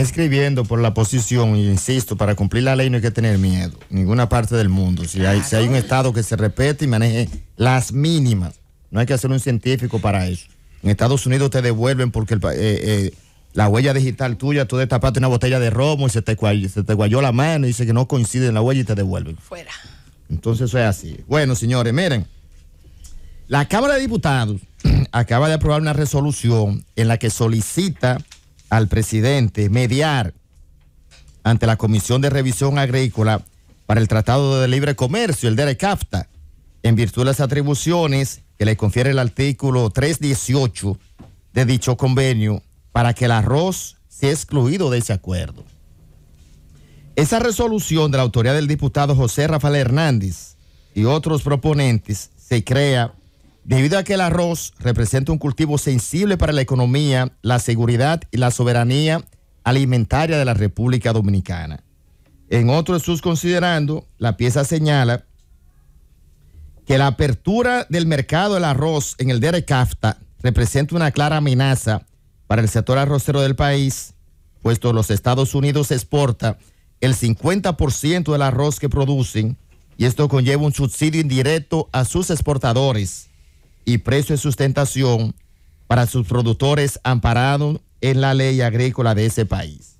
escribiendo por la posición, y insisto, para cumplir la ley no hay que tener miedo, ninguna parte del mundo. Si hay, si hay un Estado que se respete y maneje las mínimas, no hay que hacer un científico para eso. En Estados Unidos te devuelven porque eh, eh, la huella digital tuya, tú destapaste una botella de romo y se te, se te guayó la mano y dice que no coincide en la huella y te devuelven. Fuera. Entonces eso es así. Bueno, señores, miren, la Cámara de Diputados acaba de aprobar una resolución en la que solicita al presidente mediar ante la Comisión de Revisión Agrícola para el Tratado de Libre Comercio, el DERECAFTA, en virtud de las atribuciones que le confiere el artículo 318 de dicho convenio para que el arroz sea excluido de ese acuerdo. Esa resolución de la autoridad del diputado José Rafael Hernández y otros proponentes se crea Debido a que el arroz representa un cultivo sensible para la economía, la seguridad y la soberanía alimentaria de la República Dominicana. En otro de sus considerando, la pieza señala que la apertura del mercado del arroz en el DERECAFTA representa una clara amenaza para el sector arrocero del país, puesto los Estados Unidos exporta el 50% del arroz que producen y esto conlleva un subsidio indirecto a sus exportadores y precio de sustentación para sus productores amparados en la ley agrícola de ese país.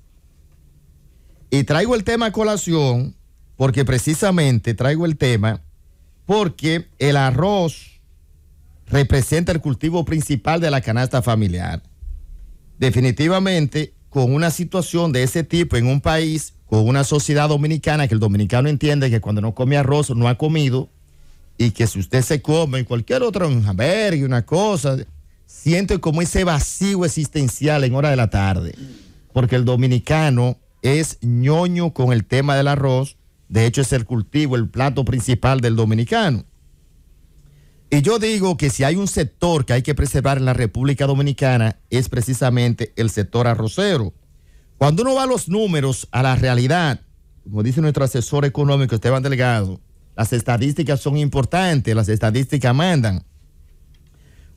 Y traigo el tema a colación porque precisamente traigo el tema porque el arroz representa el cultivo principal de la canasta familiar. Definitivamente, con una situación de ese tipo en un país, con una sociedad dominicana que el dominicano entiende que cuando no come arroz no ha comido, y que si usted se come en cualquier otro un y una cosa, siente como ese vacío existencial en hora de la tarde. Porque el dominicano es ñoño con el tema del arroz. De hecho, es el cultivo, el plato principal del dominicano. Y yo digo que si hay un sector que hay que preservar en la República Dominicana es precisamente el sector arrocero. Cuando uno va a los números, a la realidad, como dice nuestro asesor económico Esteban Delgado, las estadísticas son importantes, las estadísticas mandan.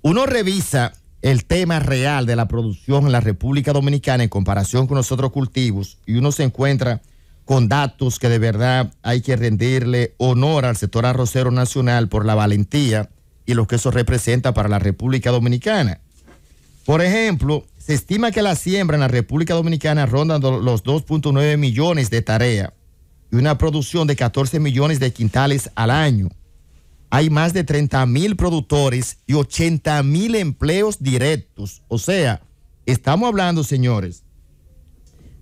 Uno revisa el tema real de la producción en la República Dominicana en comparación con los otros cultivos y uno se encuentra con datos que de verdad hay que rendirle honor al sector arrocero nacional por la valentía y lo que eso representa para la República Dominicana. Por ejemplo, se estima que la siembra en la República Dominicana ronda los 2.9 millones de tareas y una producción de 14 millones de quintales al año. Hay más de 30 mil productores y 80 mil empleos directos. O sea, estamos hablando, señores,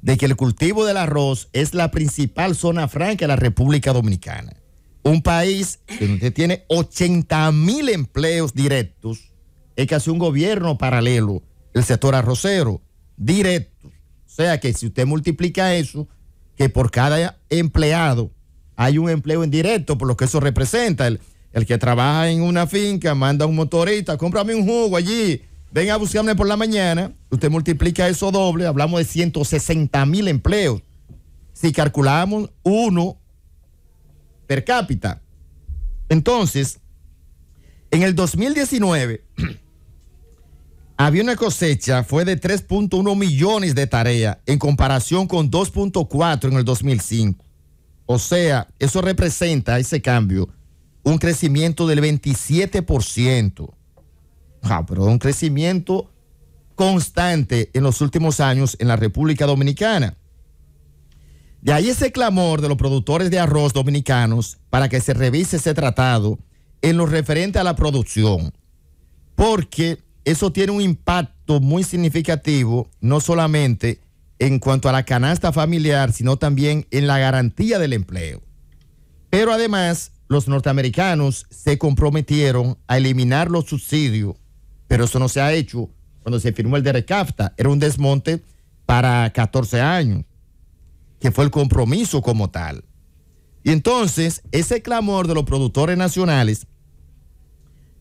de que el cultivo del arroz es la principal zona franca de la República Dominicana. Un país que tiene 80 mil empleos directos, es casi un gobierno paralelo, el sector arrocero, directo... O sea que si usted multiplica eso, que por cada empleado hay un empleo en directo, por lo que eso representa. El, el que trabaja en una finca, manda un motorista, cómprame un jugo allí, ven a buscarme por la mañana, usted multiplica eso doble, hablamos de 160 mil empleos. Si calculamos uno per cápita. Entonces, en el 2019, había una cosecha, fue de 3.1 millones de tareas en comparación con 2.4 en el 2005. O sea, eso representa ese cambio un crecimiento del 27%. Ah, pero un crecimiento constante en los últimos años en la República Dominicana. De ahí ese clamor de los productores de arroz dominicanos para que se revise ese tratado en lo referente a la producción. Porque eso tiene un impacto muy significativo, no solamente en cuanto a la canasta familiar, sino también en la garantía del empleo. Pero además, los norteamericanos se comprometieron a eliminar los subsidios, pero eso no se ha hecho cuando se firmó el de recafta. Era un desmonte para 14 años, que fue el compromiso como tal. Y entonces, ese clamor de los productores nacionales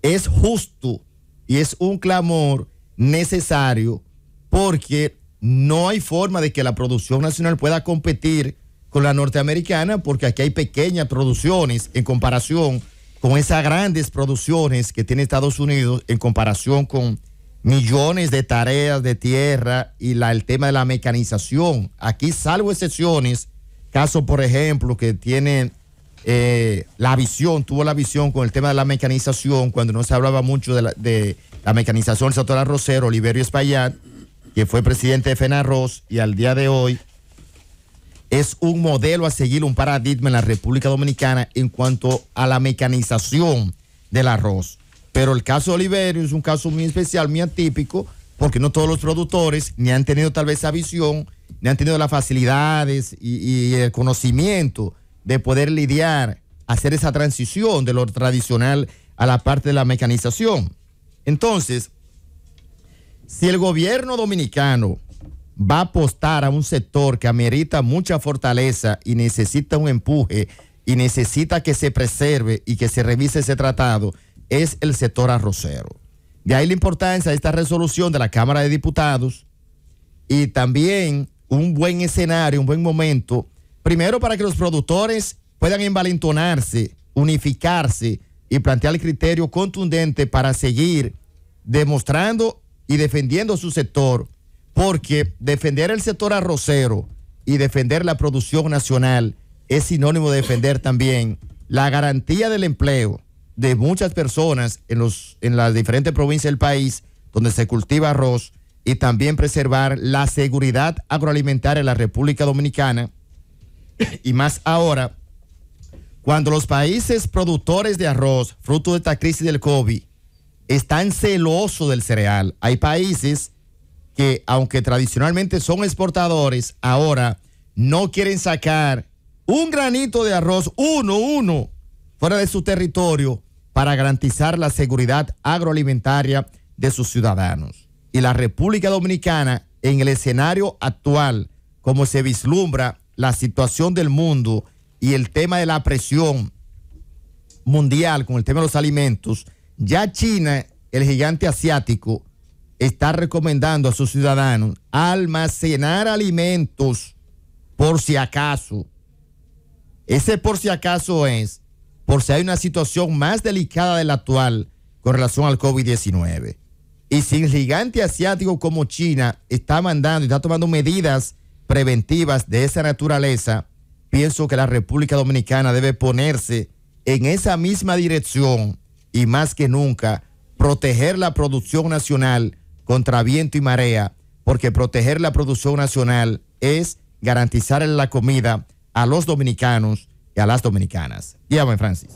es justo y es un clamor necesario porque no hay forma de que la producción nacional pueda competir con la norteamericana porque aquí hay pequeñas producciones en comparación con esas grandes producciones que tiene Estados Unidos en comparación con millones de tareas de tierra y la, el tema de la mecanización. Aquí, salvo excepciones, caso por ejemplo que tienen... Eh, la visión, tuvo la visión con el tema de la mecanización, cuando no se hablaba mucho de la, mecanización del sector arrocero, Oliverio Espaillat, que fue presidente de FENARROS y al día de hoy es un modelo a seguir, un paradigma en la República Dominicana en cuanto a la mecanización del arroz. Pero el caso de Oliverio es un caso muy especial, muy atípico, porque no todos los productores ni han tenido tal vez esa visión, ni han tenido las facilidades y el conocimiento de poder lidiar, hacer esa transición de lo tradicional a la parte de la mecanización. Entonces, si el gobierno dominicano va a apostar a un sector que amerita mucha fortaleza y necesita un empuje y necesita que se preserve y que se revise ese tratado, es el sector arrocero. De ahí la importancia de esta resolución de la Cámara de Diputados y también un buen escenario, un buen momento Primero, para que los productores puedan envalentonarse, unificarse y plantear el criterio contundente para seguir demostrando y defendiendo su sector, porque defender el sector arrocero y defender la producción nacional es sinónimo de defender también la garantía del empleo de muchas personas en, los, en las diferentes provincias del país donde se cultiva arroz y también preservar la seguridad agroalimentaria en la República Dominicana y más ahora, cuando los países productores de arroz, fruto de esta crisis del COVID, están celosos del cereal. Hay países que, aunque tradicionalmente son exportadores, ahora no quieren sacar un granito de arroz, uno, uno, fuera de su territorio para garantizar la seguridad agroalimentaria de sus ciudadanos. Y la República Dominicana, en el escenario actual, como se vislumbra la situación del mundo y el tema de la presión mundial con el tema de los alimentos, ya China, el gigante asiático, está recomendando a sus ciudadanos almacenar alimentos por si acaso. Ese por si acaso es por si hay una situación más delicada de la actual con relación al COVID-19. Y si el gigante asiático como China está mandando y está tomando medidas preventivas de esa naturaleza, pienso que la República Dominicana debe ponerse en esa misma dirección y más que nunca proteger la producción nacional contra viento y marea, porque proteger la producción nacional es garantizar la comida a los dominicanos y a las dominicanas. Dígame, Francis.